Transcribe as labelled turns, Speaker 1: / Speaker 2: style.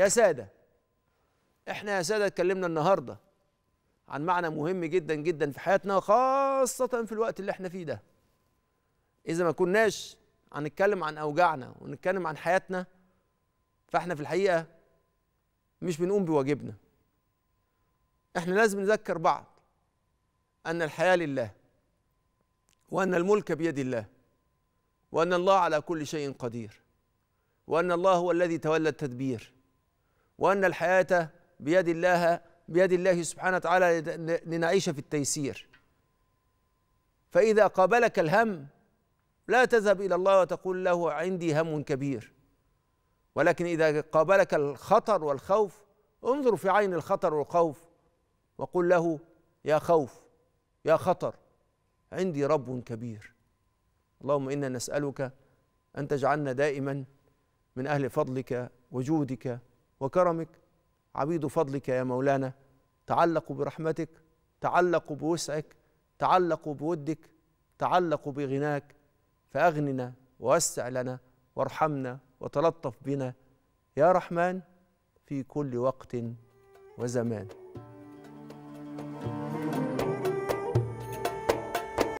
Speaker 1: يا سادة احنا يا سادة اتكلمنا النهاردة عن معنى مهم جدا جدا في حياتنا خاصة في الوقت اللي احنا فيه ده إذا ما كناش هنتكلم عن أوجاعنا ونتكلم عن حياتنا فاحنا في الحقيقة مش بنقوم بواجبنا احنا لازم نذكر بعض أن الحياة لله وأن الملك بيد الله وأن الله على كل شيء قدير وأن الله هو الذي تولى التدبير وأن الحياة بيد الله بيد الله سبحانه وتعالى لنعيش في التيسير فإذا قابلك الهم لا تذهب إلى الله وتقول له عندي هم كبير ولكن إذا قابلك الخطر والخوف انظر في عين الخطر والخوف وقل له يا خوف يا خطر عندي رب كبير اللهم إنا نسألك أن تجعلنا دائما من أهل فضلك وجودك وكرمك عبيد فضلك يا مولانا تعلقوا برحمتك تعلقوا بوسعك تعلقوا بودك تعلقوا بغناك فأغننا ووسع لنا وارحمنا وتلطف بنا يا رحمن في كل وقت وزمان